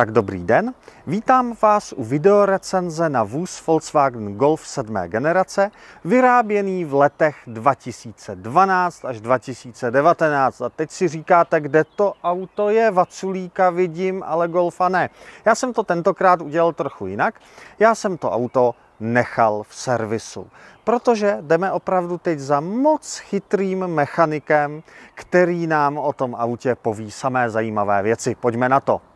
Tak dobrý den, vítám vás u videorecenze na vůz Volkswagen Golf 7. generace, vyráběný v letech 2012 až 2019. A teď si říkáte, kde to auto je, Vaculíka vidím, ale Golfa ne. Já jsem to tentokrát udělal trochu jinak, já jsem to auto nechal v servisu. Protože jdeme opravdu teď za moc chytrým mechanikem, který nám o tom autě poví samé zajímavé věci. Pojďme na to.